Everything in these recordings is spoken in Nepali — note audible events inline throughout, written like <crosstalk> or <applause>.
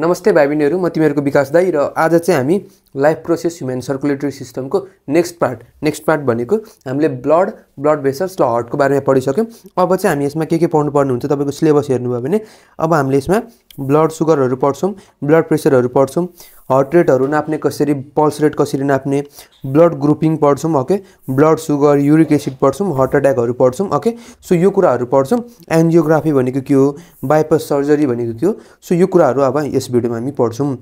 नमस्ते भाइ बहिनीहरू म तिमीहरूको विकास दाई र आज चाहिँ हामी लाइफ प्रोसेस ह्युमेन सर्कुलेटरी सिस्टमको नेक्स्ट पार्ट नेक्स्ट पार्ट भनेको हामीले ब्लड ब्लड भेसल्स र हर्टको बारेमा पढिसक्यौँ अब चाहिँ हामी यसमा के के पढ्नु हुन्छ तपाईँको सिलेबस हेर्नुभयो भने अब हामीले यसमा ब्लड सुगरहरू पढ्छौँ ब्लड प्रेसरहरू पढ्छौँ हर्ट रेटहरू नाप्ने कसरी पल्स रेट कसरी नाप्ने ब्लड ग्रुपिङ पढ्छौँ okay blood sugar uric acid पढ्छौँ हार्ट एट्याकहरू पढ्छौँ ओके सो यो कुराहरू पढ्छौँ एन्जियोग्राफी भनेको के हो बाइपास सर्जरी भनेको के हो सो यो कुराहरू अब यस भिडियोमा हामी पढ्छौँ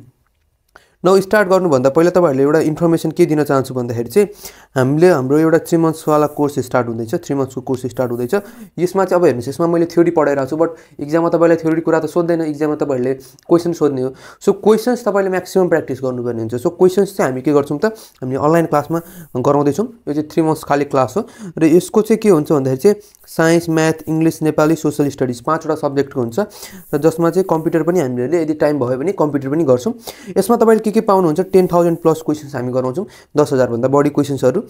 न स्टार्ट गर्नुभन्दा पहिला तपाईँहरूले एउटा इन्फर्मेसन के दिन चाहन्छु भन्दाखेरि चाहिँ हामीले हाम्रो एउटा थ्री मन्थ्सवाला कोर्स स्टार्ट हुँदैछ थ्री मन्थ्सको कोर्स स्टार्ट हुँदैछ यसमा चाहिँ अब हेर्नुहोस् यसमा मैले थ्योरी पढाइरहेको छु बट इक्जाममा तपाईँलाई थ्योरी कुरा त सोध्दैन इक्जाममा तपाईँहरूले क्वेसन सोध्ने हो सो क्वेसन्स तपाईँले म्याक्सिमम् प्र्याक्टिस गर्नुपर्ने हुन्छ सो क्वेसन्स चाहिँ हामी के गर्छौँ त हामी अनलाइन क्लासमा गराउँदैछौँ यो चाहिँ थ्री मन्थ्स खालि क्लास हो र यसको चाहिँ के हुन्छ भन्दाखेरि चाहिँ science math English Nepali social studies पाँचवटा सब्जेक्टको हुन्छ र जसमा चाहिँ कम्प्युटर पनि हामीहरूले यदि टाइम भयो भने कम्प्युटर पनि गर्छौँ यसमा तपाईँले के के पाउनुहुन्छ टेन थाउजन्ड प्लस क्वेसन्स हामी गराउँछौँ दस हजारभन्दा बढी क्वेसन्सहरू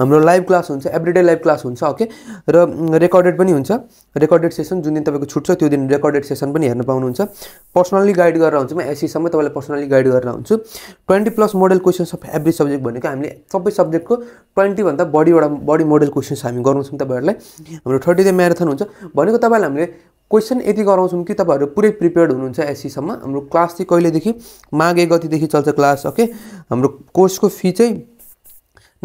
हाम्रो लाइभ क्लास हुन्छ एभ्रिडे लाइभ क्लास हुन्छ ओके र रेकर्डेड mm, पनि हुन्छ रेकर्डेड सेसन जुन दिन तपाईँको छुट्छ त्यो दिन रेकर्डेड सेसन पनि हेर्न पाउनुहुन्छ पर्सनली गाइड गरेर हुन्छु म एससीसम्म e तपाईँलाई पर्सनली गाइड गरेर हुन्छु twenty plus model questions of every subject भनेको हामीले सबै सब्जेक्टको ट्वेन्टीभन्दा बढीवटा बढी मोडल क्वेसन्स हामी गराउँछौँ तपाईँहरूलाई हाम्रो थर्टी डे म्याराथन हुन्छ भनेको तपाईँलाई हामीले क्वेसन यति गराउँछौँ कि तपाईँहरू पुरै प्रिपेयर्ड हुनुहुन्छ एससीसम्म e हाम्रो क्लास चाहिँ कहिलेदेखि माघे गतिदेखि चल्छ क्लास ओके हाम्रो कोर्सको फी चाहिँ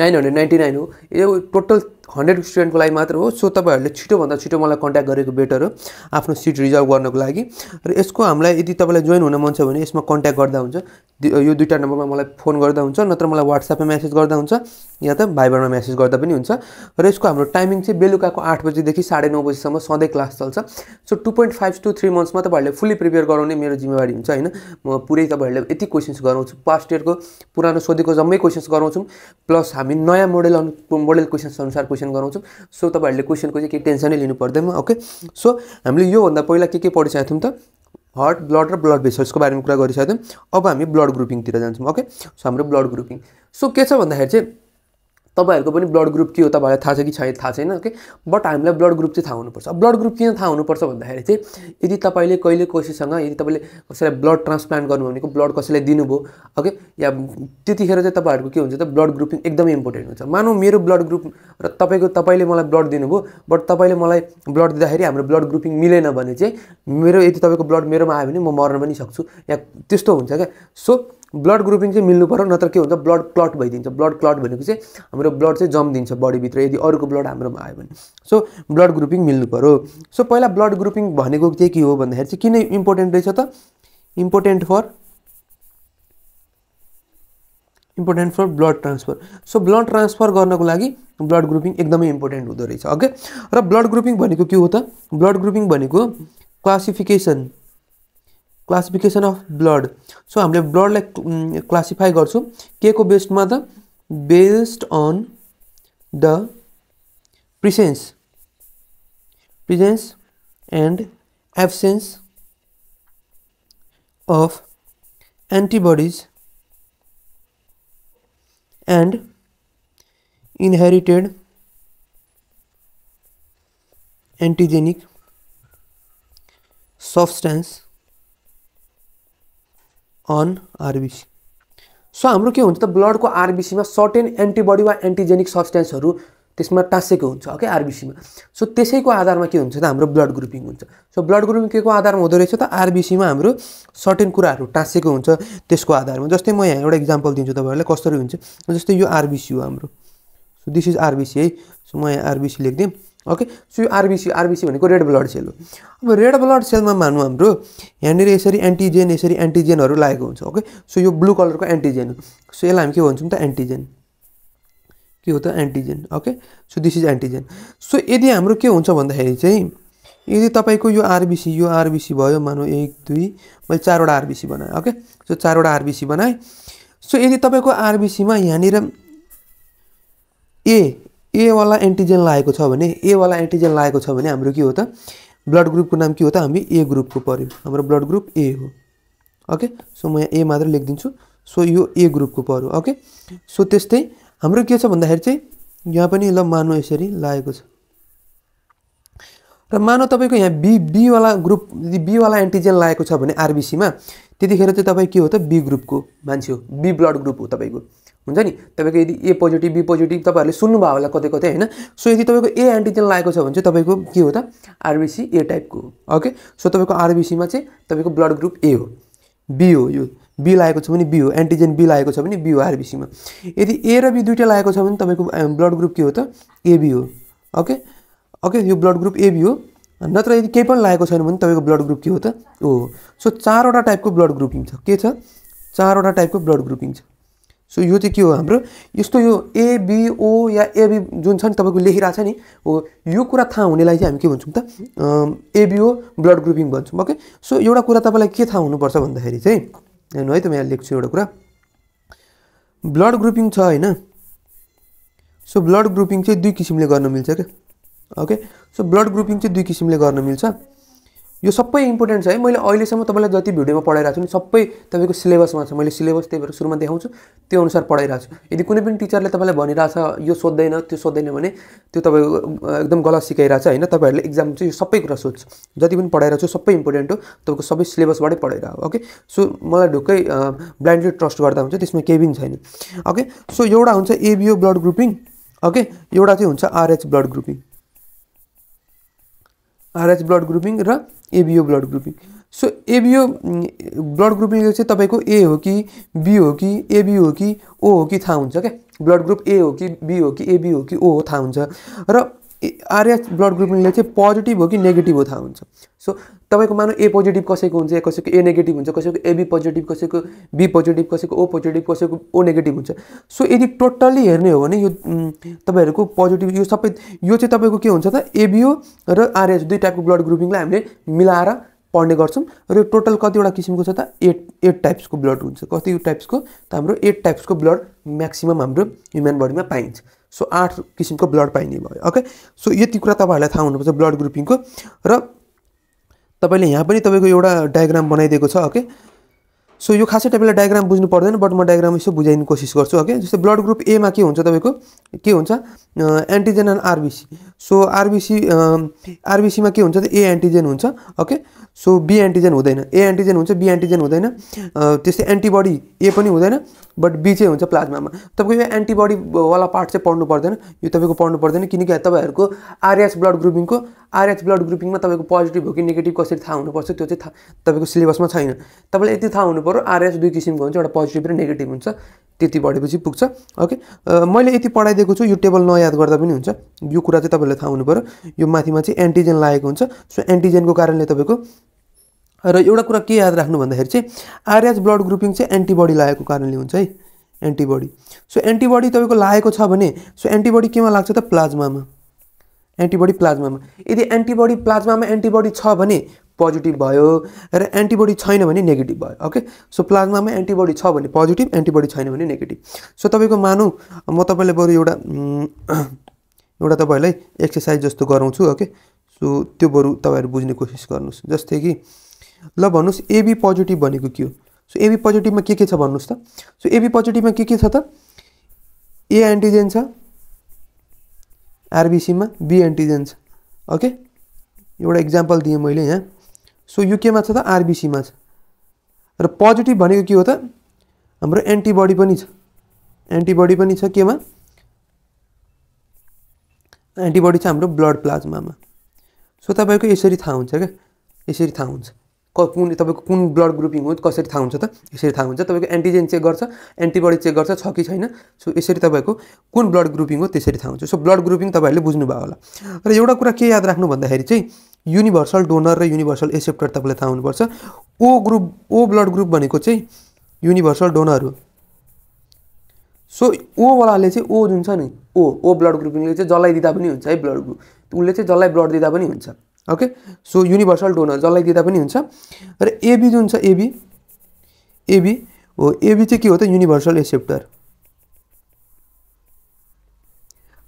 नाइन हन्ड्रेड नाइन्टी नाइन हो यो टोटल हन्ड्रेड स्टुडेन्टको लागि मात्र हो सो तपाईँहरूले छिटोभन्दा छिटो मलाई कन्ट्याक्ट गरेको बेटर हो आफ्नो सिट रिजर्भ गर्नको लागि र यसको हामीलाई यदि तपाईँलाई जोइन हुन मन छ भने यसमा कन्ट्याक्ट गर्दा हुन्छ यो दुईवटा नम्बरमा मलाई फोन गर्दा हुन्छ नत्र मलाई वाट्सएपमा म्यासेज गर्दा हुन्छ या त भाइबरमा म्यासेज गर्दा पनि हुन्छ र यसको हाम्रो टाइमिङ चाहिँ बेलुकाको आठ बजीदेखि साढे नौ बजीसम्म सधैँ क्लास चल्छ so two point five two three मन्थ्समा तपाईँहरूले फुल्ली प्रिपेयर गराउने मेरो जिम्मेवारी हुन्छ होइन म पुरै तपाईँहरूले यति क्वेसन्स गराउँछु पास्ट इयरको पुरानो सोधेको जम्मै क्वेसन्स गराउँछौँ प्लस हामी नयाँ मोडल मोडल क्वेसन्स अनुसार क्वेश्चन गराउँछौँ सो तब क्वेश्चन चाहिँ टेन्सन टेन्सनै लिख पर्दैन ओके सो हमें यह भाग के के पढ़ी सकते तो हर्ट ब्लड र ब्लड भेसल्सको बारेमा कुरा गरिसकेको थियौँ अब हम ब्लड ग्रुपिंग जाके सो हम ब्लड ग्रुपिंग सो के भादा भन्दाखेरि तपाईँहरूको पनि ब्लड ग्रुप के हो तपाईँलाई थाहा छ कि छैन थाहा छैन ओके बट हामीलाई ब्लड ग्रुप चाहिँ थाहा हुनुपर्छ ब्लड ग्रुप किन थाहा हुनुपर्छ भन्दाखेरि चाहिँ यदि तपाईँले कहिले कसैसँग यदि तपाईँले कसैलाई ब्लड ट्रान्सप्लान्ट गर्नु भनेको ब्लड कसैलाई दिनुभयो ओके या त्यतिखेर चाहिँ तपाईँहरूको के हुन्छ त ब्लड ग्रुपिङ एकदमै इम्पोर्टेन्ट हुन्छ मानौँ मेरो ब्लड ग्रुप र तपाईँको तपाईँले मलाई ब्लड दिनुभयो बट तपाईँले मलाई ब्लड दिँदाखेरि हाम्रो ब्लड ग्रुपिङ मिलेन भने चाहिँ मेरो यदि तपाईँको ब्लड मेरोमा आयो भने म मर्न पनि सक्छु या त्यस्तो हुन्छ क्या सो ब्लड ग्रुपिङ चाहिँ मिल्नु पऱ्यो नत्र के हुन्छ ब्लड क्लट भइदिन्छ ब्लड क्लट भनेको चाहिँ हाम्रो ब्लड चाहिँ जम्दिन्छ बडीभित्र यदि अरूको ब्लड हाम्रोमा आयो भने सो ब्लड ग्रुपिङ मिल्नु पऱ्यो सो पहिला ब्लड ग्रुपिङ भनेको चाहिँ के हो भन्दाखेरि चाहिँ किन इम्पोर्टेन्ट रहेछ त important for important for blood transfer so blood transfer गर्नको लागि ब्लड ग्रुपिङ एकदमै इम्पोर्टेन्ट हुँदो रहेछ ओके र ब्लड ग्रुपिङ भनेको के हो त ब्लड ग्रुपिङ भनेको classification classification of blood so हमें ब्लड क्लासिफाई कर बेस्ट में तो based on the presence presence and absence of antibodies and inherited antigenic substance on RBC so हाम्रो के हुन्छ त ब्लडको आरबिसीमा सर्टेन एन्टिबडी वा एन्टिजेनिक सब्सटेन्सहरू त्यसमा टाँसेको हुन्छ ओके आरबिसीमा सो त्यसैको आधारमा के हुन्छ त हाम्रो ब्लड ग्रुपिङ हुन्छ सो ब्लड ग्रुपिङ के को आधारमा हुँदो रहेछ त आरबिसीमा हाम्रो सर्टेन कुराहरू टाँसेको हुन्छ त्यसको आधारमा जस्तै म यहाँ एउटा इक्जाम्पल दिन्छु तपाईँहरूलाई कसरी हुन्छ जस्तै यो आरबिसी हो हाम्रो सो दिस इज आरबिसी है सो म यहाँ आरबिसी लेखिदिएँ ओके सो यो आरबिसी आरबिसी भनेको रेड ब्लड सेल हो अब रेड ब्लड सेलमा मानौँ हाम्रो यहाँनिर यसरी एन्टिजेन यसरी एन्टिजेनहरू लागेको हुन्छ ओके सो यो ब्लू कलरको एन्टिजेन हो सो यसलाई हामी के भन्छौँ त एन्टिजेन के हो त antigen okay so this is antigen so यदि हाम्रो के हुन्छ भन्दाखेरि चाहिँ यदि तपाईँको यो आरबिसी यो आरबिसी भयो मानौँ एक दुई मैले चारवटा आरबिसी बनाएँ ओके सो चारवटा आरबिसी बनाएँ सो यदि तपाईँको आरबिसीमा यहाँनिर ए एवाला एन्टिजेन लागेको छ भने एवाला एन्टिजेन लागेको छ भने हाम्रो के हो त ब्लड ग्रुपको नाम के हो त हामी ए ग्रुपको पऱ्यो हाम्रो ब्लड ग्रुप ए हो ओके सो म यहाँ ए मात्र लेखिदिन्छु सो यो ए ग्रुपको पर्यो ओके सो त्यस्तै हाम्रो के छ भन्दाखेरि चाहिँ यहाँ पनि ल मानो यसरी लागेको छ र मानव तपाईँको यहाँ बी बीवाला ग्रुप बीवाला एन्टिजेन लागेको छ भने आरबिसीमा त्यतिखेर चाहिँ तपाईँ के हो त बी ग्रुपको मान्छे हो बी ब्लड ग्रुप हो तपाईँको हुन्छ नि तपाईँको यदि ए पोजिटिभ बी पोजिटिभ तपाईँहरूले सुन्नुभयो होला कतै कतै होइन सो यदि तपाईँको ए एन्टिजेन लागेको छ भने चाहिँ तपाईँको के हो त आरबिसी ए टाइपको हो ओके सो तपाईँको आरबिसीमा चाहिँ तपाईँको ब्लड ग्रुप ए हो बी हो यो बी लागेको छ भने बी हो एन्टिजेन बी लागेको छ भने बी हो आरबिसीमा यदि ए र बी दुइटा लागेको छ भने तपाईँको ब्लड ग्रुप के हो त एबी हो ओके ओके यो ब्लड ग्रुप एबी हो नत्र यदि केही पनि लागेको छैन भने तपाईँको ब्लड ग्रुप के हो त ओ हो सो चारवटा टाइपको ब्लड ग्रुपिङ छ के छ चारवटा टाइपको ब्लड ग्रुपिङ छ सो यो चाहिँ के हो हाम्रो यस्तो यो एबिओ या एबी जुन छ नि तपाईँको लेखिरहेको छ नि हो यो कुरा थाहा हुनेलाई चाहिँ हामी के भन्छौँ त एबिओ ब्लड ग्रुपिङ भन्छौँ ओके सो एउटा कुरा तपाईँलाई के थाहा हुनुपर्छ भन्दाखेरि चाहिँ हेर्नु है त म यहाँ लेख्छु एउटा कुरा ब्लड ग्रुपिङ छ होइन सो ब्लड ग्रुपिङ चाहिँ दुई किसिमले गर्न मिल्छ क्या ओके सो ब्लड ग्रुपिङ चाहिँ दुई किसिमले गर्न मिल्छ यो सबै इम्पोर्टेन्ट छ है मैले अहिलेसम्म तपाईँलाई जति भिडियोमा पढाइरहेको छु नि सबै तपाईँको सिलेबसमा छ मैले सिलेबस त्यही भएर सुरुमा देखाउँछु त्यो अनुसार पढाइरहेको छु यदि कुनै पनि टिचरले तपाईँलाई भनिरहेछ यो सोध्दैन त्यो सोध्दैन भने त्यो तपाईँको एकदम गलत सिकाइरहेछ होइन तपाईँहरूले इक्जाम चाहिँ यो सबै कुरा सोध्छ जति पनि पढाइरहेको छु सबै इम्पोर्टेन्ट हो तपाईँको सबै सिलेबसबाटै पढाइरहेको ओके सो मलाई ढुक्कै ब्लाइन्डली ट्रस्ट गर्दा हुन्छ त्यसमा केही पनि छैन ओके सो एउटा हुन्छ एबिओ ब्लड ग्रुपिङ ओके एउटा चाहिँ हुन्छ Rh blood grouping Rh blood grouping र ABO blood grouping so ABO blood grouping चाहिँ तपाईँको ए हो कि बी हो कि एबी हो कि ओ हो कि थाहा हुन्छ क्या ब्लड ग्रुप ए हो कि बी हो कि एबी हो कि ओ हो थाहा हुन्छ र आरएच ब्लड ग्रुपिङले चाहिँ पोजिटिभ हो कि नेगेटिभ हो थाहा हुन्छ सो तपाईँको मानौ ए पोजिटिभ कसैको हुन्छ कसैको ए नेगेटिभ हुन्छ कसैको एबी पोजिटिभ कसैको बी पोजिटिभ कसैको ओ पोजिटिभ कसैको ओ नेगेटिभ हुन्छ सो यदि टोटल्ली हेर्ने हो भने यो तपाईँहरूको पोजिटिभ यो सबै यो चाहिँ तपाईँको के हुन्छ त एबिओ र आरएच दुई टाइपको ब्लड ग्रुपिङलाई हामीले मिलाएर पढ्ने गर्छौँ र यो टोटल कतिवटा किसिमको छ त एट एट टाइप्सको ब्लड हुन्छ कति टाइप्सको त हाम्रो एट टाइप्सको ब्लड म्याक्सिमम् हाम्रो ह्युमन बडीमा पाइन्छ सो आठ किसिमको ब्लड पाइने भयो ओके सो यति कुरा तपाईँहरूलाई थाहा हुनुपर्छ ब्लड ग्रुपिङको र तपाईँले यहाँ पनि तपाईँको एउटा डायग्राम बनाइदिएको छ ओके सो यो खासै तपाईँलाई डायग्राम बुझ्नु पर्दैन बट म डायग्राम यसो बुझाइने कोसिस गर्छु ओके जस्तै ब्लड ग्रुप एमा के हुन्छ तपाईँको के हुन्छ antigen and RBC so RBC आरबिसीमा के हुन्छ त ए एन्टिजेन हुन्छ ओके सो बी एन्टिजेन हुँदैन ए एन्टिजेन हुन्छ बी एन्टिजेन हुँदैन त्यस्तै एन्टिबडी ए पनि हुँदैन बट बी चाहिँ हुन्छ प्लाज्मामा तपाईँको यो एन्टिबडीवाला पार्ट चाहिँ पढ्नु पर्दैन यो तपाईँको पढ्नु पर्दैन किनकि तपाईँहरूको आरएच ब्लड ग्रुपिङको आरएच ब्लड ग्रुपिङमा तपाईँको पोजिटिभ हो कि नेगेटिभ कसरी थाहा हुनुपर्छ त्यो चाहिँ थाहा तपाईँको सिलेबसमा छैन तपाईँलाई यति थाहा हुनु पऱ्यो आरएच दुई किसिमको हुन्छ एउटा पोजिटिभ र नेगेटिभ हुन्छ त्यति बढेपछि पुग्छ ओके मैले यति पढाइ दिएको छु यो टेबल नयाद गर्दा पनि हुन्छ यो कुरा चाहिँ तपाईँले थाहा हुनु पऱ्यो यो माथिमा चाहिँ एन्टिजेन लागेको हुन्छ सो एन्टिजेनको कारणले तपाईँको र एउटा कुरा के याद राख्नु भन्दाखेरि चाहिँ आरएच ब्लड ग्रुपिङ चाहिँ एन्टिबडी लागेको कारणले हुन्छ है एन्टिबडी सो एन्टिबडी तपाईँको लागेको छ भने सो एन्टिबडी केमा लाग्छ त प्लाज्मामा एन्टिबडी प्लाज्मामा यदि एन्टिबडी प्लाज्मामा एन्टिबडी छ भने पोजिटिभ भयो र एन्टिबडी छैन भने नेगेटिभ भयो ओके सो प्लाज्मामा एन्टिबडी छ भने पोजिटिभ एन्टिबडी छैन भने नेगेटिभ सो तपाईँको मानौँ म तपाईँलाई बरु एउटा एउटा तपाईँहरूलाई एक्सर्साइज जस्तो गराउँछु ओके सो त्यो बरु तपाईँहरू बुझ्ने कोसिस गर्नुहोस् जस्तै कि ल भन्नुहोस् एबी पोजिटिभ भनेको के हो सो एबी पोजिटिभमा के के छ भन्नुहोस् त सो एबी पोजिटिभमा के के छ त ए एन्टिजेन छ आरबिसीमा बी एन्टिजेन छ ओके एउटा इक्जाम्पल दिएँ मैले यहाँ सो यो केमा छ त आरबिसीमा छ र पोजिटिभ भनेको के हो त हाम्रो एन्टिबडी पनि छ एन्टिबडी पनि छ केमा एन्टिबडी छ हाम्रो ब्लड प्लाज्मामा सो तपाईँको यसरी थाहा हुन्छ क्या यसरी थाहा हुन्छ क कुन तपाईँको कुन ब्लड ग्रुपिङ हो कसरी थाहा हुन्छ त यसरी थाहा हुन्छ तपाईँको एन्टिजेन चेक गर्छ एन्टिबडी चेक गर्छ छ कि छैन सो यसरी तपाईँको कुन ब्लड ग्रुपिङ हो त्यसरी थाहा हुन्छ सो ब्लड ग्रुपिङ तपाईँहरूले बुझ्नुभयो होला र एउटा कुरा के याद राख्नु भन्दाखेरि चाहिँ युनिभर्सल डोनर र युनिभर्सल एक्सेप्टर तपाईँलाई थाहा हुनुपर्छ O group O blood group भनेको चाहिँ युनिभर्सल डोनर हो सो ओवालाले चाहिँ ओ जुन छ नि ओ ओ ब्लड ग्रुपले चाहिँ जसलाई दिँदा पनि हुन्छ है ब्लड ग्रुप उसले चाहिँ जसलाई ब्लड दिँदा पनि हुन्छ ओके सो युनिभर्सल डोनर जसलाई दिँदा पनि हुन्छ र एबी जुन छ एबी एबी हो एबी चाहिँ के हो त युनिभर्सल एक्सेप्टर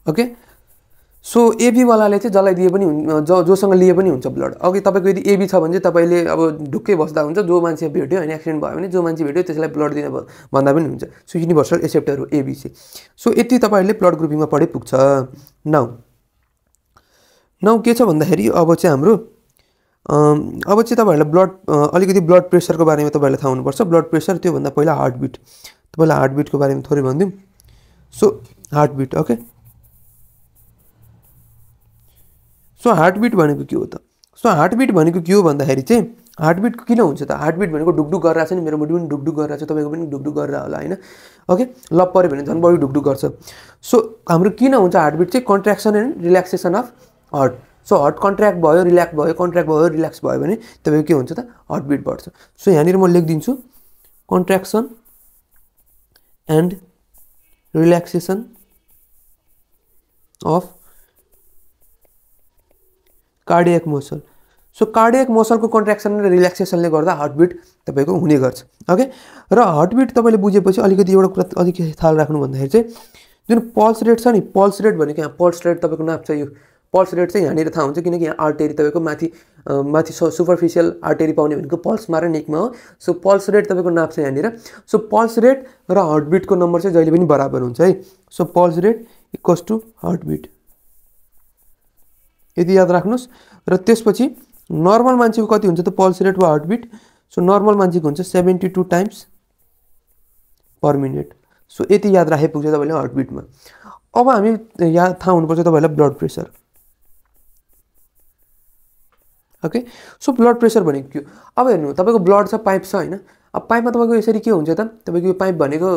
ओके सो एबीवालाले चाहिँ जसलाई दिए पनि जो जोसँग लिए पनि हुन्छ ब्लड अघि तपाईँको यदि एबी छ भने चाहिँ तपाईँले अब ढुक्कै बस्दा हुन्छ जो मान्छे भेट्यो होइन एक्सिडेन्ट भयो भने जो मान्छे भेट्यो त्यसलाई ब्लड दिने भन्दा पनि हुन्छ सो युनिभर्सल एक्सेप्टर हो एबिसी सो यति तपाईँहरूले ब्लड ग्रुपिङमा पढै पुग्छ नौ नौ के छ भन्दाखेरि अब चाहिँ हाम्रो अब चाहिँ तपाईँहरूलाई ब्लड अलिकति ब्लड प्रेसरको बारेमा तपाईँहरूलाई थाहा हुनुपर्छ ब्लड प्रेसर त्योभन्दा पहिला हार्टबिट तपाईँलाई हार्टबिटको बारेमा थोरै भनिदिउँ so heartbeat okay so heartbeat भनेको के हो त सो हार्टबिट भनेको के हो भन्दाखेरि चाहिँ हार्टबिट किन हुन्छ त हार्टबिट भनेको ढुकढुक गरेर छ नि मेरो मुटु पनि ढुकढुक गरेर छ तपाईँको पनि ढुकढुक गरेर होला होइन ओके लप पऱ्यो भने झन् बढी ढुकढुक गर्छ सो हाम्रो किन हुन्छ हार्टबिट चाहिँ contraction and relaxation of heart so heart contract भयो रिल्याक्स भयो कन्ट्र्याक्ट भयो रिल्याक्स भयो भने तपाईँको के हुन्छ त हर्टबिट बढ्छ सो यहाँनिर म लेखिदिन्छु contraction and relaxation of cardiac muscle so cardiac मसलको कन्ट्र्याक्सन र रिल्याक्सेसनले गर्दा हार्टबिट तपाईँको हुने गर्छ ओके र हार्टबिट तपाईँले बुझेपछि अलिकति एउटा कुरा अलिकति थाहा राख्नु भन्दाखेरि चाहिँ जुन पल्स रेट छ नि पल्स रेट भनेको यहाँ पल्स रेट तपाईँको नाप छ यो पल्स रेट चाहिँ यहाँनिर थाहा हुन्छ किनकि यहाँ आर्टेरी तपाईँको माथि माथि सुपरफिसियल आर्टेरी पाउने भनेको पल्स मार नेकमा हो सो पल्स रेट तपाईँको नाप छ यहाँनिर सो पल्स रेट र हार्टबिटको नम्बर चाहिँ जहिले पनि बराबर हुन्छ है so pulse rate equals to heartbeat यति याद राख्नुहोस् र त्यसपछि नर्मल मान्छेको कति हुन्छ त पल्स रेट वा हार्टबिट सो नर्मल मान्छेको हुन्छ seventy two times per minute so यति याद राखिपुग्छ तपाईँले हार्टबिटमा अब हामी याद थाहा हुनुपर्छ तपाईँलाई blood pressure okay so blood pressure भनेको के अब हेर्नु तपाईँको ब्लड छ पाइप छ होइन अब पाइपमा तपाईँको यसरी के हुन्छ त तपाईँको यो पाइप भनेको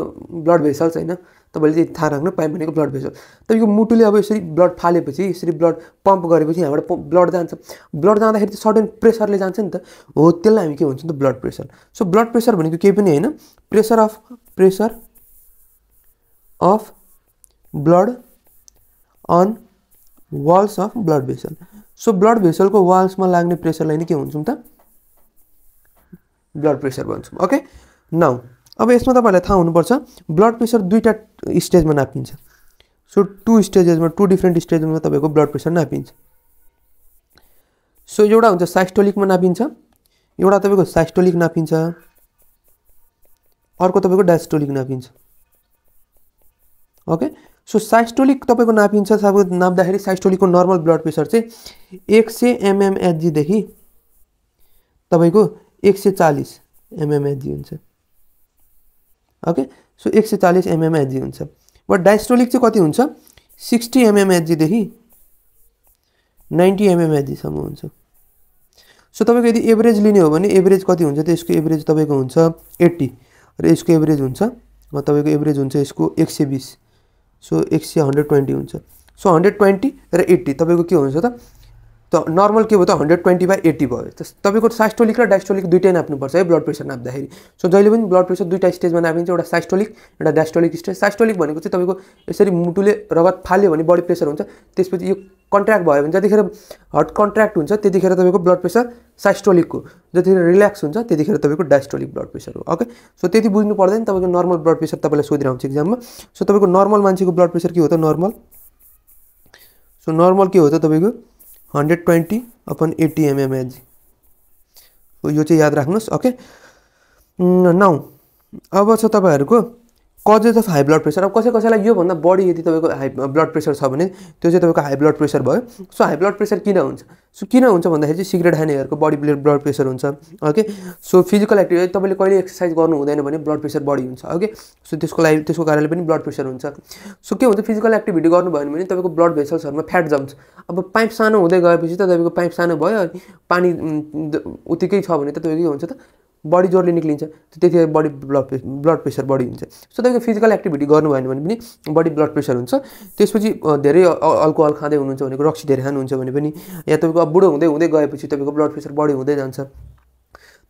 ब्लड भेसल्स होइन तपाईँले चाहिँ थाहा राख्नु पाइप भनेको ब्लड भेसल तपाईँको मुटुले अब यसरी ब्लड फालेपछि यसरी ब्लड पम्प गरेपछि यहाँबाट ब्लड जान्छ ब्लड जाँदाखेरि चाहिँ सर्टेन प्रेसरले जान्छ नि त हो त्यसलाई हामी के भन्छौँ त blood pressure so blood pressure भनेको केही पनि होइन pressure of pressure of blood on walls of blood vessel so blood भेसलको वाल्समा लाग्ने प्रेसरलाई नै के भन्छौँ त ब्लड प्रेसर भन्छौँ ओके नाउ अब यसमा तपाईँहरूलाई थाहा हुनुपर्छ ब्लड प्रेसर दुईवटा स्टेजमा नापिन्छ सो टु स्टेजेसमा टु डिफ्रेन्ट स्टेजमा तपाईँको ब्लड प्रेसर नापिन्छ सो एउटा हुन्छ साइस्टोलिकमा नापिन्छ एउटा तपाईँको साइस्टोलिक नापिन्छ अर्को तपाईँको डायस्टोलिक नापिन्छ ओके सो साइस्टोलिक तपाईँको नापिन्छ नाप्दाखेरि साइस्टोलिकको नर्मल ब्लड प्रेसर चाहिँ एक सय एमएमएचजीदेखि तपाईँको एक सय चालिस एमएमएचजी हुन्छ ओके सो एक सौ चालीस एमएम एचजी हो बट डायस्टोलिक चाहिँ कति हुन्छ सिक्सटी एचजी देखि नाइन्टी एमएम एचजीसम्म हो सो तब यदि एवरेज लिने हो एवरेज कति हो इसको एवरेज तब को हुन्छ एट्टी र यसको एभरेज हुन्छ तपाईँको एभरेज हुन्छ एक सौ बीस सो एक सौ हंड्रेड ट्वेंटी हो सो हंड्रेड ट्वेंटी र तब को के त नर्मल के भयो त हन्ड्रेड ट्वेन्टी बाई एट्टी भयो तपाईँको साइस्टोलिक र डाइस्टोलिक दुइटै नाप्नुपर्छ है ब्लड प्रेसर नाप्दाखेरि सो जहिले पनि ब्लड प्रेसर दुईवटा स्टेजमा नापिन्छ एउटा साइस्टोलिक एउटा डाइस्टोलिक स्टेज साइस्टोलिक भनेको चाहिँ तपाईँको यसरी मुटुले रगत फाल्यो भने बडी प्रेसर हुन्छ त्यसपछि यो कन्ट्र्याक्ट भयो भने जतिखेर हट कन्ट्र्याक्ट हुन्छ त्यतिखेर तपाईँको ब्लड प्रेसर साइस्टोलिकको जतिखेर रिल्याक्स हुन्छ त्यतिखेर तपाईँको डाइस्टोलिक ब्लड प्रेसर हो ओके सो त्यति बुझ्नु पर्दैन तपाईँको नर्मल ब्लड प्रेसर तपाईँलाई सोधिरहन्छ एक्जाममा इक्जाममा सो तपाईँको नर्मल मान्छेको ब्लड प्रेसर के हो त नर्मल सो नर्मल के हो त तपाईँको hundred twenty upon eighty mm H यो चाहिँ याद राख्नुहोस् ओके नौ mm, अब छ तपाईँहरूको causes of high blood pressure अब कसै कसैलाई योभन्दा बढी यदि तपाईँको हाई ब्लड प्रेसर छ भने त्यो चाहिँ तपाईँको हाई ब्लड प्रेसर भयो सो हाई ब्लड प्रेसर किन हुन्छ सो किन हुन्छ भन्दाखेरि चाहिँ सिगरेट खानेहरूको बडी ब्लड प्रेसर हुन्छ ओके सो फिजिकल एक्टिभिटी तपाईँले कहिले एक्सर्साइज गर्नु हुँदैन भने ब्लड प्रेसर बढी हुन्छ ओके सो त्यसको लागि त्यसको कारणले पनि ब्लड प्रेसर हुन्छ सो के हुन्छ फिजिकल एक्टिभिटी गर्नुभयो भने तपाईँको ब्लड भेसल्सहरूमा फ्याट जम्छ अब पाइप सानो हुँदै गएपछि त तपाईँको पाइप सानो भयो अनि पानी उत्तिकै छ भने त तपाईँको के हुन्छ त बडी जोरले निक्लिन्छ त्यतिखेर body blood press blood pressure बढी हुन्छ सो तपाईँको फिजिकल एक्टिभिटी गर्नुभएन भने पनि बडी ब्लड प्रेसर हुन्छ त्यसपछि धेरै अल्कोहल खाँदै हुनुहुन्छ भनेको रक्सी धेरै खानुहुन्छ भने पनि या तपाईँको अब बुढो हुँदै हुँदै गएपछि तपाईँको ब्लड प्रेसर बढी हुँदै जान्छ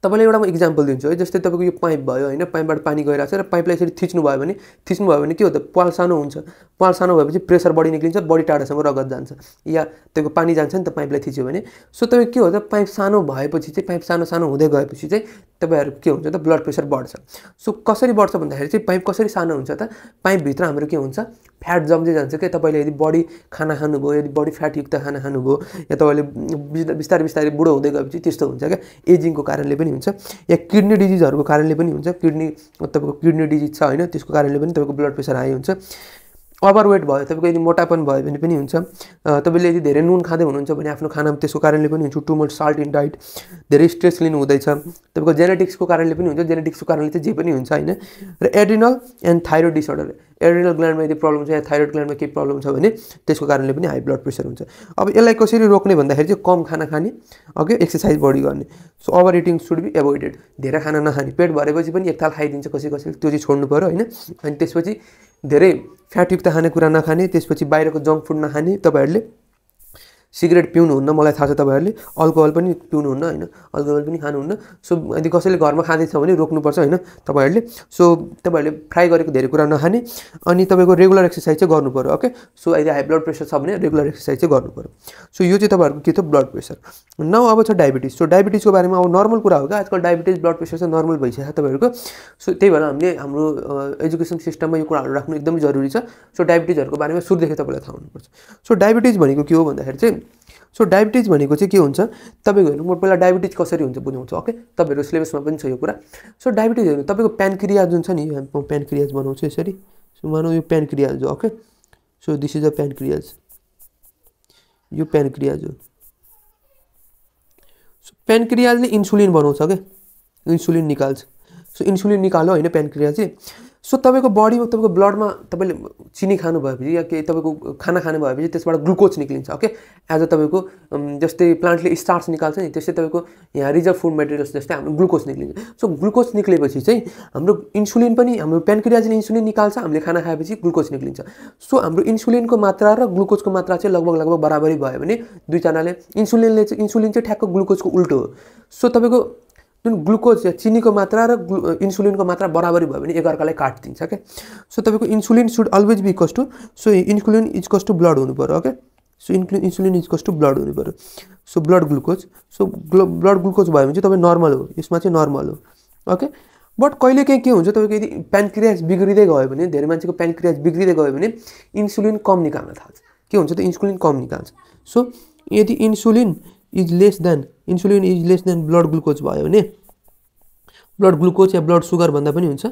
तपाईँलाई एउटा म इक्जाम्पल दिन्छु है जस्तै तपाईँको यो पाइप भयो होइन पाइपबाट पानी गइरहेको छ र पाइपलाई यसरी थिच्नु भयो भने थिच्नु भयो भने के हो त पाल सानो हुन्छ पाल सानो भएपछि प्रेसर बढी निक्लिन्छ बढी टाढासम्म रगत जान्छ या तपाईँको पानी जान्छ नि त पाइपलाई थिच्यो भने सो तपाईँ के हो त पाइप सानो भएपछि चाहिँ पाइप सानो सानो हुँदै गएपछि चाहिँ तपाईँहरू के हुन्छ त ब्लड प्रेसर बढ्छ सो कसरी बढ्छ भन्दाखेरि चाहिँ पाइप कसरी सानो हुन्छ त पाइपभित्र हाम्रो के हुन्छ फ्याट जम्दै जान्छ क्या तपाईँले यदि बढी खाना खानुभयो यदि बढी फ्याटयुक्त खाना खानुभयो या तपाईँले बिस्तारै बिस्तारै बुढो हुँदै गएपछि त्यस्तो हुन्छ क्या एजिङको कारणले पनि हुन्छ या किडनी डिजिजहरूको कारणले पनि हुन्छ किडनी तपाईँको किडनी डिजिज छ होइन त्यसको कारणले पनि तपाईँको ब्लड प्रेसर हाई हुन्छ ओभरवेट भयो तपाईँको यदि मोटापन भयो भने पनि हुन्छ तपाईँले यदि धेरै नुन खाँदै हुनुहुन्छ भने आफ्नो खानामा त्यसको कारणले पनि हुन्छ too much salt in diet धेरै स्ट्रेस लिनु हुँदैछ तपाईँको जेनेटिक्सको कारणले पनि हुन्छ जेनेटिक्सको कारणले चाहिँ जे पनि हुन्छ होइन र adrenal and thyroid disorder adrenal ग्ल्यान्डमा यदि प्रब्लम छ या थाइरोइड ग्ल्यान्डमा केही प्रब्लम छ भने त्यसको कारणले पनि हाई ब्लड प्रेसर हुन्छ अब यसलाई कसरी रोक्ने भन्दाखेरि चाहिँ कम खाना खाने ओके एक्सर्साइज बढी गर्ने so over eating should be avoided धेरै खाना नखाने पेट भरेपछि पनि एक थाल खाइदिन्छ कसै कसैले त्यो चाहिँ छोड्नु पऱ्यो होइन अनि त्यसपछि धेरै फ्याटयुक्त खानेकुरा नखाने त्यसपछि बाहिरको जङ्क फुड नखाने तपाईँहरूले सिगरेट पिउनुहुन्न मलाई थाहा छ तपाईँहरूले अल्कोहल पनि पिउनुहुन्न होइन अल्कोहल पनि खानुहुन्न सो यदि कसैले घरमा खाँदैछ भने रोक्नुपर्छ होइन तपाईँहरूले सो तपाईँहरूले फ्राई गरेको धेरै कुरा नखाने अनि तपाईँको रेगुलर एक्सर्साइज चाहिँ गर्नु पऱ्यो ओके सो यदि हाई ब्लड प्रेसर छ भने रेगुलर एक्सर्साइज चाहिँ गर्नु पऱ्यो सो यो चाहिँ तपाईँहरूको के थियो ब्लड प्रेसर नौ अब छ डायबिटिज सो डायबिटिजको बारेमा अब नर्मल कुरा हो क्या आजकल डायबिटिज ब्लड प्रेसर चाहिँ नर्मल भइसकेको छ तपाईँहरूको सो त्यही भएर हामीले हाम्रो एजुकेसन सिस्टममा यो कुराहरू राख्नु एकदमै जरुरी छ सो डायबिटिजहरूको बारेमा सुरुदेखि तपाईँलाई थाहा हुनुपर्छ सो डायबिटिज भनेको के हो भन्दाखेरि चाहिँ सो डायबिटिज के हुन्छ तपाईँहरू डायबिटिज कसरी होता बुझा ओके तब सिलेबस में भी सो डायबिटिज हे तपाईँको प्यानक्रिया जो छ नि म प्यानक्रियाज बनाउँछु सो मान यो प्यानक्रियाज हो okay so this is a pancreas यो प्यानक्रियाज हो सो ने इंसुलिन बना क्या इंसुलिन निल्स सो इंसुलिन निलो है प्यानक्रिया सो तपाईँको बडीमा तपाईँको ब्लडमा तपाईँले चिनी खानु भएपछि या के तपाईँको खाना खानु भएपछि त्यसबाट ग्लुकोज निक्लिन्छ ओके एज अ तपाईँको जस्तै प्लान्टले स्टार्च निकाल्छ नि त्यस्तै तपाईँको यहाँ रिजर्भ फुड मेटेरियल्स जस्तै हाम्रो ग्लुकोज निक्लिन्छ सो ग्लुकोज निक्लेपछि चाहिँ हाम्रो इन्सुलिन पनि हाम्रो प्यानक्रियाजले इन्सुलिन निकाल्छ हामीले खाना खाएपछि ग्लुकोज निक्लिन्छ सो हाम्रो इन्सुलिनको मात्रा र ग्लुकोजको मात्रा चाहिँ लगभग लगभग बराबरी भयो भने दुईजनाले इन्सुलिनले चाहिँ इन्सुलिन चाहिँ ठ्याक्क ग्लुकोजको उल्टो हो सो तपाईँको जुन ग्लुकोज या चिनीको मात्रा र इन्सुलिनको मात्रा बराबरी भयो भने एकअर्कालाई काटिदिन्छ क्या सो तपाईँको insulin should always be equals to so insulin is cost to blood हुनु पऱ्यो ओके सो इन्कु insulin is cost to blood हुनु पऱ्यो so blood glucose so blood glucose भयो भने चाहिँ तपाईँ नर्मल हो यसमा चाहिँ नर्मल हो ओके बट कहिलेकाहीँ के हुन्छ तपाईँको यदि प्यानक्रियाज बिग्रिँदै गयो भने धेरै मान्छेको प्यानक्रियाज बिग्रिँदै गयो भने इन्सुलिन कम निकाल्न थाल्छ के हुन्छ त इन्सुलिन कम निकाल्छ सो यदि insulin is less than insulin is less than blood glucose भयो भने ब्लड ग्लुकोज या ब्लड सुगर भन्दा पनि हुन्छ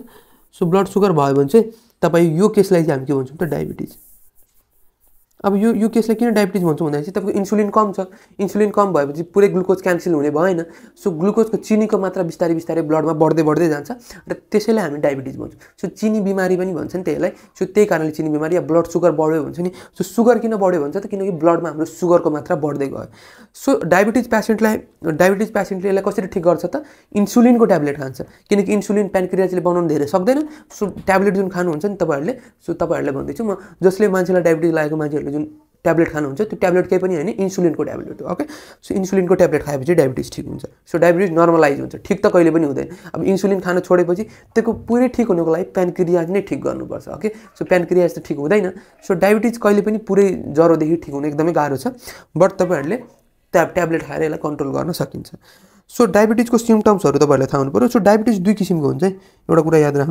सो ब्लड सुगर भयो भने चाहिँ तपाईँ यो केसलाई चाहिँ हामी के भन्छौँ त डायबिटिज अब यो यो केसलाई किन डायबिटिज भन्छु भन्दाखेरि चाहिँ तपाईँको इन्सुलिन कम छ इन्सुलिन कम भएपछि पुरै ग्लुकोज क्यान्सल हुने भएन सो ग्लुकोजको चिनीको मात्रा बिस्तारै बिस्तारै ब्लडमा बढ्दै बढ्दै जान्छ र त्यसैले हामी डायबिटिज भन्छौँ सो चिनी बिमारी पनि भन्छ नि त्यसलाई सो त्यही कारणले चिनी बिमारी या ब्लड सुगर बढ्यो भन्छ नि सो सुगर किन बढ्यो भन्छ त किनकि ब्लडमा हाम्रो सुगरको मात्रा बढ्दै गयो सो डायबिटिज पेसेन्टलाई डायबिटिज पेसेन्टले यसलाई कसरी ठिक गर्छ त इन्सुलिनको ट्याब्लेट खान्छ किनकि इन्सुलिन प्यानक्रियाजले बनाउनु धेरै सक्दैन सो ट्याब्लेट जुन खानुहुन्छ नि तपाईँहरूले सो तपाईँहरूलाई भन्दैछु म जसले मान्छेलाई डायबिटिज लागेको मान्छेहरूले जुन ट्याब्लेट खानुहुन्छ त्यो ट्याब्लेट केही पनि होइन इन्सुलिनको ट्याब्लेट हो ओके सो इन्सुलिनको ट्याब्लेट खाएपछि डायबिटिज ठिक हुन्छ सो डायबिटिज नर्मलाइज हुन्छ ठिक त कहिले पनि हुँदैन अब इन्सुलिन खान छोडेपछि त्यो पुरै ठिक हुनुको लागि प्यानक्रियाज नै ठिक गर्नुपर्छ ओके सो प्यानक्रियाज त ठिक हुँदैन सो डायबिटिज कहिले पनि पुरै ज्वरोदेखि ठिक हुनु एकदमै गाह्रो छ बट तपाईँहरूले ट्याब ट्याब्लेट खाएर यसलाई कन्ट्रोल गर्न सकिन्छ सो डायबिटिजको को तपाईँहरूलाई तब हुनु सो डाइबिटिज दुई किसिमको को है एउटा याद रख्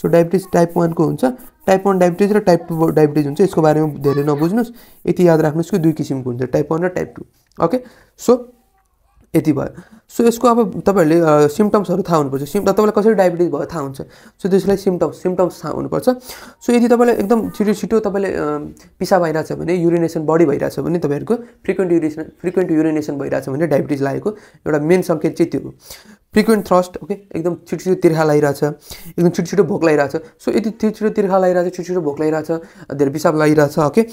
सो डाइबिटिज टाइप वन को होता टाइप वन डाइबिटिज र टाइप टू है इसके बारे में धेरे नबुझ्स ये याद रख्स कि दुई किसिमको हुन्छ टाइप वन र टाइप टू ओके सो यति भयो सो यसको अब तपाईँहरूले सिम्टम्सहरू थाहा हुनुपर्छ सिम्ट तपाईँलाई कसरी डायबिटिज भयो थाहा हुन्छ सो त्यसलाई सिम्टम्स सिम्टम्स थाहा हुनुपर्छ सो यदि तपाईँलाई एकदम छिटो छिटो तपाईँले पिसा भइरहेछ भने युरिनेसन बढी भइरहेछ भने तपाईँहरूको फ्रिक्वेन्ट युरिनेसन फ्रिक्वेन्ट युरिनेसन भइरहेछ भने डायबिटिज लागेको एउटा मेन सङ्केत चाहिँ त्यो हो फ्रिक्वेन्ट थ्रस्ट ओके एकदम छिटो छिटो तिर्खा लगाइरहेछ एकदम छिटो छिटो भोक लगाइरहेछ सो यदि छिटो छिटो तिर्खा लगाइरहेछ छिटो छिटो भोक लगाइरहेछ धेरै पिसाब लगाइरहेछ ओके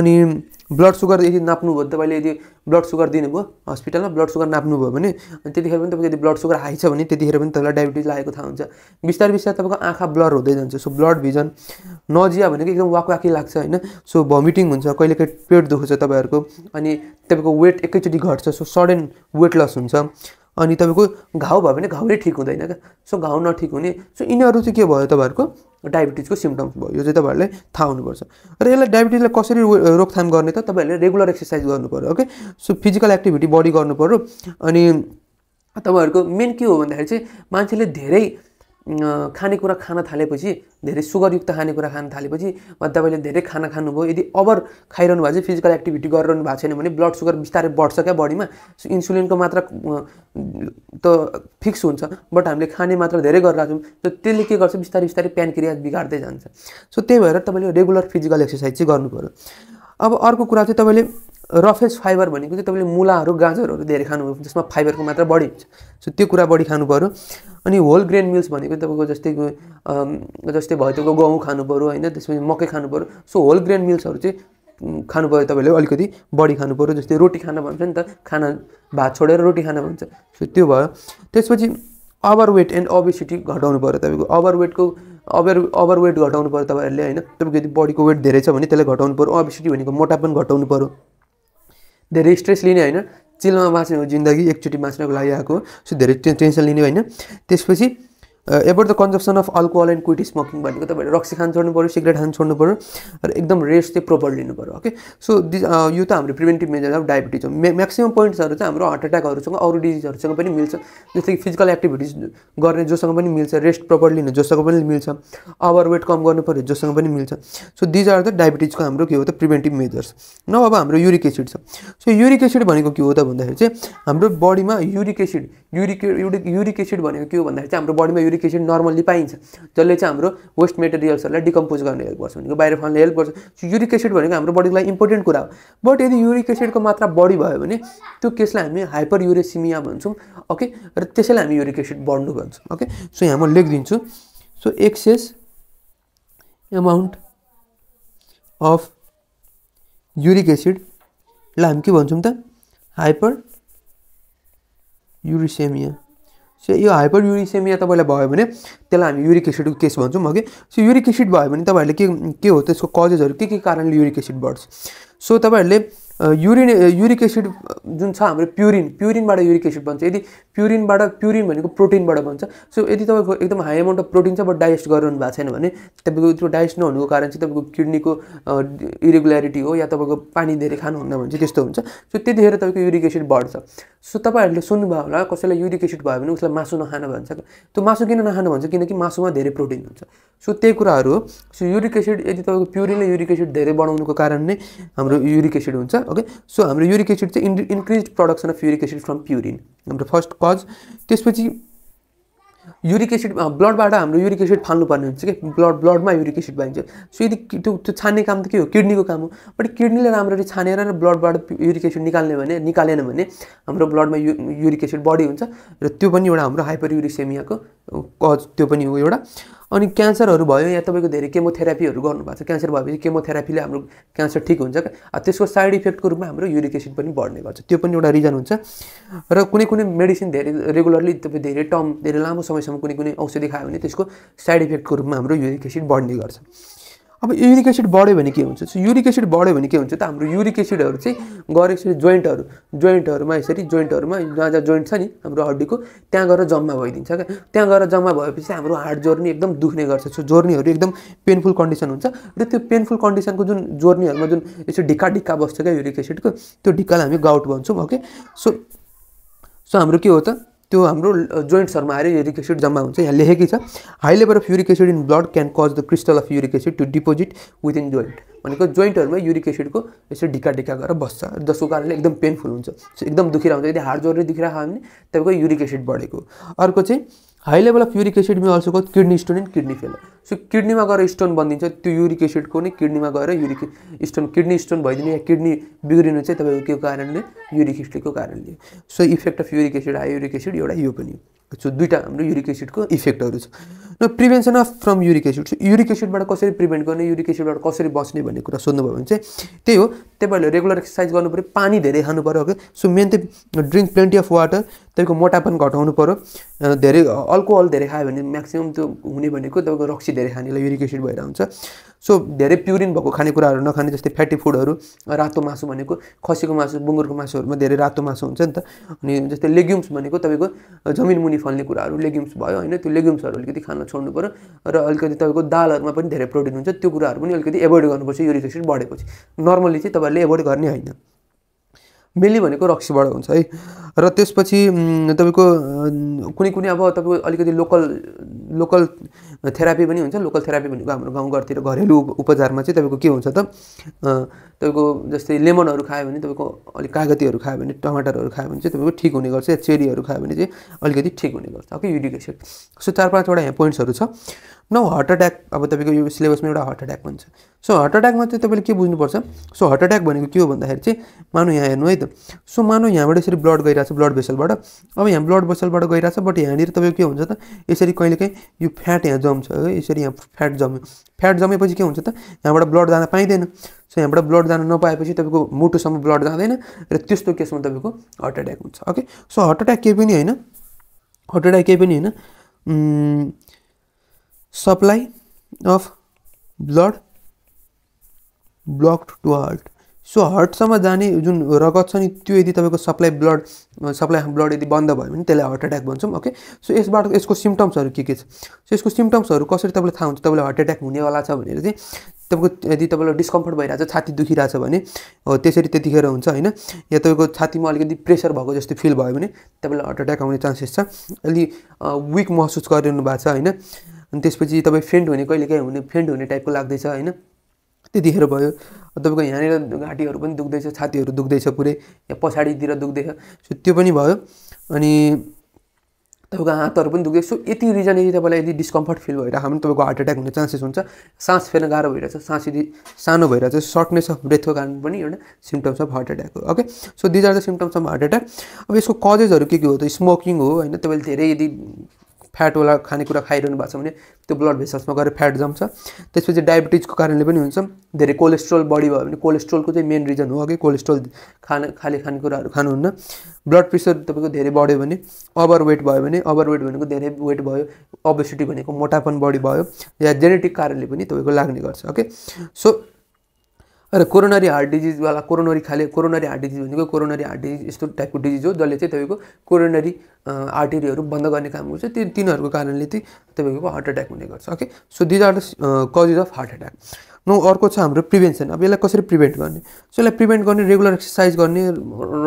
अनि ब्लड सुगर यदि नाप्नुभयो तपाईँले यदि ब्लड सुगर दिनुभयो हस्पिटलमा ब्लड सुगर नाप्नुभयो भने अनि त्यतिखेर पनि तपाईँको यदि ब्लड सुगर हाई छ भने त्यतिखेर पनि तपाईँलाई डायबिटिज लागेको थाहा हुन्छ बिस्तारै बिस्तारै तपाईँको आँखा ब्लर हुँदै जान्छ सो ब्लड भिजन नजिया भनेको एकदम वाकवाकी लाग्छ होइन सो भमिटिङ हुन्छ कहिलेकाहीँ पेट दुख्छ तपाईँहरूको अनि तपाईँको वेट एकैचोटि घट्छ सो सडन वेट लस हुन्छ अनि तपाईँको घाउ भयो भने घाउले ठिक हुँदैन क्या सो घाउ नठिक हुने सो यिनीहरू चाहिँ के भयो तपाईँहरूको डायबिटिजको सिम्टम्स भयो यो चाहिँ तपाईँहरूले थाहा हुनुपर्छ र यसलाई डायबिटिजलाई कसरी रोकथाम गर्ने त तपाईँहरूले रेगुलर एक्सर्साइज गर्नुपऱ्यो ओके सो फिजिकल एक्टिभिटी बढी गर्नुपऱ्यो अनि तपाईँहरूको मेन के हो भन्दाखेरि चाहिँ मान्छेले धेरै खानेकुरा खान थालेपछि धेरै सुगरयुक्त खानेकुरा खान थालेपछि वा तपाईँले धेरै खाना खानुभयो यदि ओभर खाइरहनु भएको छ फिजिकल एक्टिभिटी गरिरहनु भएको छैन भने ब्लड सुगर बिस्तारै बढ्छ क्या बडीमा इन्सुलिनको मात्रा त फिक्स हुन्छ बट हामीले खाने मात्रा धेरै गरिरहेको छौँ त्यसले के गर्छ बिस्तारै बिस्तारै क्रिया बिगार्दै जान्छ सो त्यही भएर तपाईँले रेगुलर फिजिकल एक्सर्साइज चाहिँ गर्नु पऱ्यो अब अर्को कुरा चाहिँ तपाईँले रफेस फाइबर भनेको चाहिँ तपाईँले मुलाहरू गाजरहरू धेरै खानुभयो जसमा फाइबरको मात्रा बढी हुन्छ सो त्यो कुरा बढी खानु पऱ्यो अनि होल ग्रेन मिल्स भनेको तपाईँको जस्तै जस्तै भयो तपाईँको गहुँ खानु पऱ्यो होइन त्यसपछि मकै खानु पऱ्यो सो होल ग्रेन मिल्सहरू चाहिँ खानु पऱ्यो तपाईँले अलिकति बढी खानु पऱ्यो जस्तै रोटी खाना भन्छ नि त खाना भात छोडेर रोटी खाना भन्छ सो त्यो भयो त्यसपछि ओभरवेट वेट एन्ड ओबेसिटी घटाउनु पऱ्यो तपाईँको ओभरवेटको वेटको अभर वेट घटाउनु पऱ्यो तपाईँहरूले होइन तपाईँको यदि बडीको वेट धेरै छ भने त्यसलाई घटाउनु पऱ्यो ओबेसिटी भनेको मोटापन घटाउनु पऱ्यो धेरै स्ट्रेस लिने होइन चिल्लामा बाँच्ने हो जिन्दगी एकचोटि बाँच्नको लागि आएको सो धेरै टेन्सन लिने होइन त्यसपछि avoid the consumption of alcohol and quit smoking भनेको तपाईँले रक्सी खान छोड्नु पऱ्यो सिगरेट खान छोड्नु पऱ्यो र एकदम रेस्ट चाहिँ प्रोपर लिनु पऱ्यो ओके सो दिस यो त हाम्रो प्रिभेन्टिभ मेजर अफ डायबिटिज हो मे पोइन्ट्सहरू चाहिँ हाम्रो हार्ट एट्याकहरूसँग अरू डिजिजहरूसँग पनि मिल्छ जस्तै कि फिजिकल एक्टिभिटिज गर्ने जोसँग पनि मिल्छ रेस्ट प्रोपर लिनु जोसँग पनि मिल्छ आवर वेट कम गर्नु पऱ्यो जोसँग पनि मिल्छ सो दिज आर द डायबिटिजको हाम्रो के हो त प्रिभेन्टिभ मेजर्स न अब हाम्रो युरिक एसिड छ सो युरिक एसिड भनेको के हो त भन्दाखेरि चाहिँ हाम्रो बडीमा uric acid uric uric acid भनेको के हो भन्दाखेरि चाहिँ हाम्रो बडीमा युरिक एप्लिकेसन नर्मली पाइन जल्द हम वेस्ट मेटेयल्स डिकम्पोज करने हेल्प कर बाहर बाहिर फाल्ने हेल्प कर सो युरिक एसिड भनेको बड़ी का इंपोर्टेंट कुरा हो बट यदि यूरिक एसिड को मात्रा बड़ी भो केस हमें हाइपर यूरेसिमिया भूम ओके र हम यूरिक एसिड बढ़् भन्छौँ सो यहाँ मेख दी so excess amount of acid ल हम के भाइपर त हाइपर सो यो हाइपर युरिसेमिया तपाईँलाई भयो भने त्यसलाई हामी युरिक एसिडको केस भन्छौँ हो सो युरिक एसिड भयो भने तपाईँहरूले के के हो त्यसको कजेसहरू के के कारणले युरिक एसिड बढ्छ सो तपाईँहरूले युरिन युरिक एसिड जुन छ हाम्रो प्युरिन प्युरिनबाट युरिक एसिड बन्छ यदि प्युरिनबाट प्युरिन भनेको प्रोटिनबाट बन्छ सो यदि तपाईँको एकदम हाई एमाउन्ट अफ प्रोटिन छ बट डाइजेस्ट गरिरहनु भएको छैन भने तपाईँको त्यो डाइजेस्ट नहुनुको कारण चाहिँ तपाईँको किडनीको इरेगुल्यारिटी हो या तपाईँको पानी धेरै खानुहुन्न भने चाहिँ त्यस्तो हुन्छ सो त्यतिखेर तपाईँको युरिक एसिड बढ्छ सो तपाईँहरूले सुन्नुभयो होला कसैलाई युरिक एसिड भयो भने उसलाई मासु नखानु भन्छ त्यो मासु किन नखानु भन्छ किनकि मासुमा धेरै प्रोटिन हुन्छ सो त्यही कुराहरू हो सो युरिक एसिड यदि तपाईँको प्युरिनले युरिक एसिड धेरै बढाउनुको कारण नै हाम्रो युरिक एसिड हुन्छ ओके सो हाम्रो युरिक एसिड चाहिँ increase production of uric acid from purine हाम्रो फर्स्ट कज त्यसपछि युरिक एसिड ब्लडबाट हाम्रो युरिक एसिड फाल्नुपर्ने हुन्छ कि ब्लड ब्लडमा युरिक एसिड पाइन्छ सो यदि त्यो त्यो छान्ने काम त के हो किडनीको काम हो बट किडनीले राम्ररी छानेर र ब्लडबाट युरिक एसिड निकाल्ने भने निकालेन भने हाम्रो ब्लडमा यु युरिक एसिड बढी हुन्छ र त्यो पनि एउटा हाम्रो हाइपर युरिसेमियाको कज त्यो पनि हो एउटा अनि क्यान्सरहरू भयो या तपाईँको धेरै केमोथेरापीहरू गर्नुभएको छ क्यान्सर भएपछि केमोथेरापीले हाम्रो क्यान्सर ठिक हुन्छ त्यसको साइड इफेक्टको रूपमा हाम्रो युरिक एसिड पनि बढ्ने गर्छ त्यो पनि एउटा रिजन हुन्छ र कुनै कुनै मेडिसिन धेरै रेगुलरली तपाईँ धेरै टर्म धेरै लामो समयसम्म कुनै कुनै औषधि खायो भने त्यसको साइड इफेक्टको रूपमा हाम्रो युरिक एसिड बढ्ने गर्छ अब युरिक एसिड बढ्यो भने के हुन्छ सो युरिक एसिड बढ्यो भने के हुन्छ त हाम्रो युरिक एसिडहरू चाहिँ गएर यसरी जोइन्टहरू जोइन्टहरूमा यसरी जोइन्टहरूमा जहाँ जहाँ जोइन्ट छ नि हाम्रो हड्डीको त्यहाँ गएर जम्मा भइदिन्छ क्या त्यहाँ गएर जम्मा भएपछि हाम्रो हार्ट जोर्नी एकदम दुख्ने गर्छ सो जोर्नीहरू एकदम पेनफुल कन्डिसन हुन्छ र त्यो पेनफुल कन्डिसनको जुन जोर्नीहरूमा जुन यसो ढिक्का ढिक्का बस्छ क्या युरिक एसिडको त्यो ढिक्कालाई हामी गाउट भन्छौँ ओके सो सो हाम्रो के हो त हम जोइंट्स में आए यूरिक एसिड जमा हो यहाँ लेखेकै high level of uric acid in blood can cause the crystal of uric acid to deposit within joint joint में यूरिक एसिड को इसे ढिका ढिका बस् जिस को कारण एकदम पेनफुल होता एकदम दुखी हुन्छ यदि हार्ड जोडले दुखिरहेको छ तब को यूरिक एसिड बढ़े अर्क high level of uric acid may also cause kidney stone in kidney failure so किडनीमा गएर स्टोन बनिदिन्छ त्यो युरिक एसिडको नै किडनीमा गएर युरिक स्टोन किडनी स्टोन भइदिने या किडनी बिग्रिनु चाहिँ तपाईँको के कारणले युरिक एसिडको कारणले so effect of uric acid high uric acid एउटा यो पनि हो सो दुईवटा हाम्रो युरिक एसिडको इफेक्टहरू छ र prevention of from uric acid uric एसिडबाट कसरी प्रिभेन्ट गर्ने युरिक एसिडबाट कसरी बस्ने भन्ने कुरा सोध्नुभयो भने चाहिँ त्यही हो तपाईँहरूले रेगुलर एक्सर्साइज गर्नु पऱ्यो पानी धेरै खानु पऱ्यो ओके सो मेन चाहिँ ड्रिङ्क प्लेन्टी अफ वाटर तपाईँको मोटापन घटाउनु पऱ्यो धेरै अल्कोहल धेरै खायो भने म्याक्सिमम् त्यो हुने भनेको तपाईँको रक्सी धेरै खानेलाई युरिक एसिड भएर हुन्छ सो धेरै प्युरिन भएको खानेकुराहरू नखाने जस्तै फ्याटी फुडहरू रातो मासु भनेको खसीको मासु बुङ्गुरको मासुहरूमा धेरै रातो मासु हुन्छ नि त अनि जस्तै लेग्युम्स भनेको तपाईँको जमिन मुनि फल्ने कुराहरू लेग्युम्स भयो होइन त्यो लेग्युम्सहरू अलिकति खान छोड्नु पऱ्यो र अलिकति तपाईँको दालहरूमा पनि धेरै प्रोटिन हुन्छ त्यो कुराहरू पनि अलिकति एभोइड गर्नुपर्छ यो एसिड बढेपछि नर्मली चाहिँ तपाईँहरूले एभोइड गर्ने होइन मेली भनेको रक्सीबाट हुन्छ है र त्यसपछि तपाईँको कुनै कुनै अब तपाईँको अलिकति लोकल लोकल थेरापी पनि हुन्छ लोकल थेरापी भनेको हाम्रो गाउँघरतिर घरेलु उपचारमा चाहिँ तपाईँको के हुन्छ त तपाईँको जस्तै लेमनहरू खायो भने तपाईँको अलिक कागतीहरू खायो भने टमाटरहरू खायो भने चाहिँ तपाईँको ठिक हुने गर्छ या चेरीहरू खायो भने चाहिँ अलिकति ठिक हुने गर्छ ओके युडिक एसिड सो चार पाँचवटा यहाँ पोइन्ट्सहरू छ नौ हार्ट अट्याक अब तपाईँको यो सिलेबसमा एउटा हार्ट अट्याक हुन्छ सो हार्ट अट्याकमा चाहिँ तपाईँले के बुझ्नुपर्छ सो हार्ट अट्याक भनेको के हो भन्दाखेरि चाहिँ मानौ यहाँ हेर्नु है त सो मानौ यहाँबाट यसरी ब्लड गइरहेको गइरहेको छ ब्लड भेसलबाट अब यहाँ ब्लड भेसलबाट गइरहेको छ बट यहाँनिर तपाईँको के हुन्छ त यसरी कहिलेकाहीँ यो फ्याट यहाँ जम्छ है यसरी यहाँ फ्याट जम्यो फ्याट जमेपछि के हुन्छ त यहाँबाट ब्लड जान पाइँदैन सो यहाँबाट ब्लड जान नपाएपछि तपाईँको मुटुसम्म ब्लड जाँदैन र त्यस्तो केसमा तपाईँको हार्ट एट्याक हुन्छ ओके सो हार्ट एट्याक केही पनि होइन हार्ट एट्याक केही पनि होइन supply of blood blocked to heart so हर्टसम्म जाने जुन रगत छ नि त्यो यदि तपाईँको सप्लाई ब्लड सप्लाई ब्लड यदि बन्द भयो भने त्यसलाई हार्ट एट्याक भन्छौँ ओके सो यसबाट यसको सिम्टम्सहरू के के छ सो यसको सिम्टम्सहरू कसरी तपाईँलाई थाहा हुन्छ तपाईँलाई हार्ट एट्याक हुनेवाला छ भनेर चाहिँ तपाईँको यदि तपाईँलाई डिस्कम्फर्ट छ छाती दुखिरहेको छ भने हो त्यसरी त्यतिखेर हुन्छ होइन या तपाईँको छातीमा अलिकति प्रेसर भएको जस्तो फिल भयो भने तपाईँलाई हार्ट एट्याक आउने चान्सेस छ अलि विक महसुस गरिरहनु भएको छ होइन अनि त्यसपछि तपाईँ फेन्ट हुने कहिलेकाहीँ हुने फेन्ट हुने टाइपको लाग्दैछ होइन त्यतिखेर भयो तपाईँको यहाँनिर घाँटीहरू पनि दुख्दैछ छातीहरू दुख्दैछ पुरै यहाँ पछाडितिर दुख्दैछ सो त्यो पनि भयो अनि तपाईँको हातहरू पनि दुख्दैछ सो यति रिजन यदि तपाईँलाई यदि डिस्कम्फर्ट फिल भइरहेको भने तपाईँको हार्ट एट्याक हुने चान्सेस हुन्छ सास फेर्न गाह्रो भइरहेछ सास यदि सानो भइरहेछ सर्टनेस अफ ब्रेथको कारण पनि एउटा सिम्टम्स अफ हार्ट एट्याक हो okay so these are the symptoms of heart attack अब यसको कजेसहरू के के हो त स्मोकिङ हो होइन तपाईँले धेरै यदि फ्याटवाला खानेकुरा खाइरहनु भएको छ भने त्यो ब्लड भेसल्समा गएर फ्याट जम्छ त्यसपछि डायबिटिजको कारणले पनि हुन्छ धेरै कोलेस्ट्रोल बढी भयो भने कोलेस्ट्रोलको चाहिँ मेन रिजन हो कि कोलेस्ट्रोल खाना खाले खानेकुराहरू खानुहुन्न ब्लड प्रेसर तपाईँको धेरै बढ्यो भने ओभर वेट भयो भने ओभर वेट भनेको धेरै वेट भयो ओबेसिटी भनेको मोटापन बढी भयो या जेनेटिक कारणले पनि तपाईँको लाग्ने गर्छ ओके सो र कोरोनरी हार्ट डिजिजवाला कोरोनरी खाले कोरोनरी हार्ट डिजिज भनेको कोरोनरी हार्ट डिजिज यस्तो टाइपको डिजिज हो जसले चाहिँ तपाईँको कोरोनरी आर्टेरीहरू बन्द गर्ने काम गर्छ त्यो तिनीहरूको कारणले चाहिँ तपाईँको हार्ट एट्याक हुने गर्छ okay so these are the causes of heart attack no अर्को छ हाम्रो प्रिभेन्सन अब यसलाई कसरी प्रिभेन्ट गर्ने सो यसलाई प्रिभेन्ट गर्ने रेगुलर एक्सर्साइज गर्ने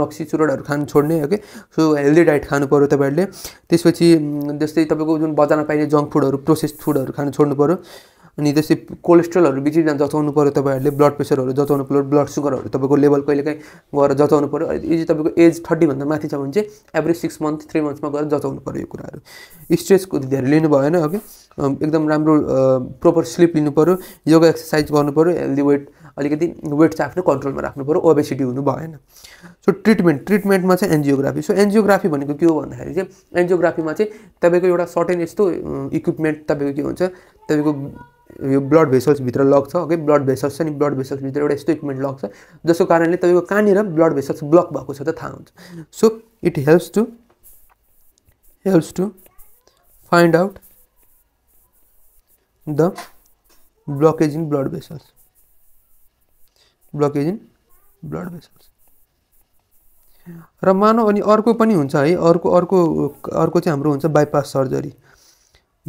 रक्सी चुरोटहरू खानु छोड्ने ओके सो हेल्दी डाइट खानु पऱ्यो तपाईँहरूले त्यसपछि जस्तै तपाईँको जुन बजारमा पाइने जङ्क फुडहरू प्रोसेस फुडहरू खानु छोड्नु पऱ्यो अनि त्यस्तै कोलेस्ट्रोलहरू बिग्रिरहन जचाउनु पऱ्यो तपाईँहरूले ब्लड प्रेसरहरू जचाउनु पऱ्यो ब्लड सुगरहरू तपाईँको लेभल कहिलेकाहीँ गएर जचाउनु पऱ्यो यो चाहिँ तपाईँको एज थर्टीभन्दा माथि छ भने चाहिँ एभरेज सिक्स मन्थ थ्री मन्थ्समा गएर जचाउनु पऱ्यो यो कुराहरू स्ट्रेसको धेरै लिनु भएन ओके एकदम राम्रो प्रोपर स्लिप लिनु पऱ्यो योगा एक्सर्साइज गर्नु पऱ्यो हेल्दी वेट अलिकति वेट चाहिँ आफ्नो कन्ट्रोलमा राख्नु पऱ्यो ओबेसिटी हुनु भएन सो ट्रिटमेन्ट ट्रिटमेन्टमा चाहिँ एन्जियोग्राफी सो एन्जियोग्राफी भनेको के हो भन्दाखेरि चाहिँ एन्जियोग्राफीमा चाहिँ तपाईँको एउटा सर्टेन यस्तो इक्विपमेन्ट तपाईँको के हुन्छ तपाईँको यो ब्लड भेसल्सभित्र लग्छ ओके ब्लड भेसल्स छ नि ब्लड भेसल्सभित्र एउटा यस्तो इक्विपमेन्ट लग्छ जसको कारणले तपाईँको कहाँनिर ब्लड भेसल्स ब्लक भएको छ त थाहा हुन्छ so it helps to helps to find out the blockage in blood vessels blockage in blood vessels र मानव अनि अर्को पनि हुन्छ है अर्को अर्को अर्को चाहिँ हाम्रो हुन्छ bypass surgery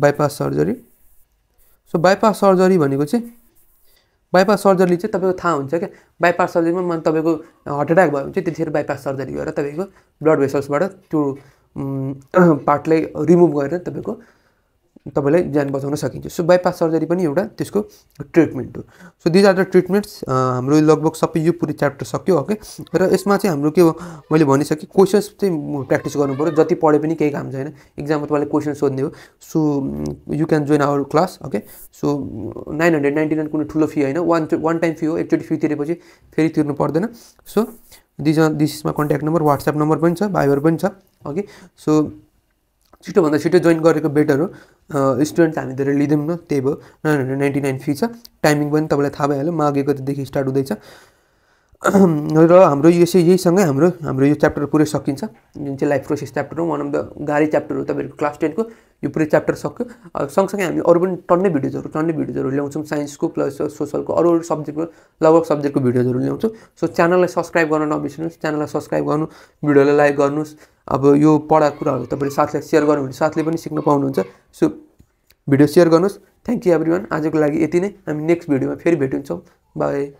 bypass surgery so bypass surgery भनेको चाहिँ बाइपास सर्जरी चाहिँ तपाईँको थाहा हुन्छ क्या बाइपास सर्जरीमा मैले तपाईँको हार्ट एट्याक भयो भने चाहिँ त्यतिखेर बाइपास सर्जरी गरेर तपाईँको ब्लड भेसल्सबाट त्यो पार्टलाई <clears throat> रिमुभ गरेर तपाईँको तपाईँलाई ज्यान बचाउन सकिन्छ सो बाइपास सर्जरी पनि एउटा त्यसको ट्रिटमेन्ट हो so these are the treatments हाम्रो लगभग सबै यो पुरै च्याप्टर सक्यो ओके र यसमा चाहिँ हाम्रो के हो मैले भनिसकेँ क्वेसन्स चाहिँ प्र्याक्टिस पऱ्यो जति पढे पनि केही काम छैन इक्जाममा तपाईँलाई क्वेसन सोध्ने हो so you can join our class okay so nine hundred ninety nine कुनै ठुलो फी होइन वान वान टाइम फी हो एकचोटि फी तिरेपछि फेरि तिर्नु पर्दैन सो दिज दिसमा कन्ट्याक्ट नम्बर वाट्सएप नम्बर पनि छ भाइबर पनि छ ओके सो छिटोभन्दा छिटो जोइन गरेको बेटर हो स्टुडेन्ट हामी धेरै लिँदैनौँ त्यही भयो nine hundred ninety nine fee छ टाइमिङ पनि तपाईँलाई थाहा भइहाल्यो मागेको देखि स्टार्ट हुँदैछ र हाम्रो यसै यहीसँगै हाम्रो हाम्रो यो च्याप्टर पुरै सकिन्छ जुन चाहिँ लाइफ प्रोसेस च्याप्टर हो वान अफ द गाह्रै च्याप्टर हो तपाईँहरूको क्लास टेनको यो पुरै च्याप्टर सक्यो सँगसँगै हामी अरू पनि टन्नै भिडियोजहरू टन्नै भिडियोजहरू ल्याउँछौँ साइन्सको प्लस सोसलको अरू अरू सब्जेक्टको लगभग सब्जेक्टको भिडियोजहरू ल्याउँछौँ सो च्यानललाई सब्सक्राइब गर्न नबिर्सिनुहोस् च्यानललाई सब्सक्राइब गर्नु भिडियोलाई लाइक गर्नुहोस् अब यो पढा कुराहरू तपाईँले साथीलाई सेयर गर्नु भने साथीले पनि सिक्न पाउनुहुन्छ सो भिडियो सेयर गर्नुहोस् थ्याङ्क यू एभ्री आजको लागि यति नै हामी नेक्स्ट भिडियोमा फेरि भेट भेटिन्छौँ बाई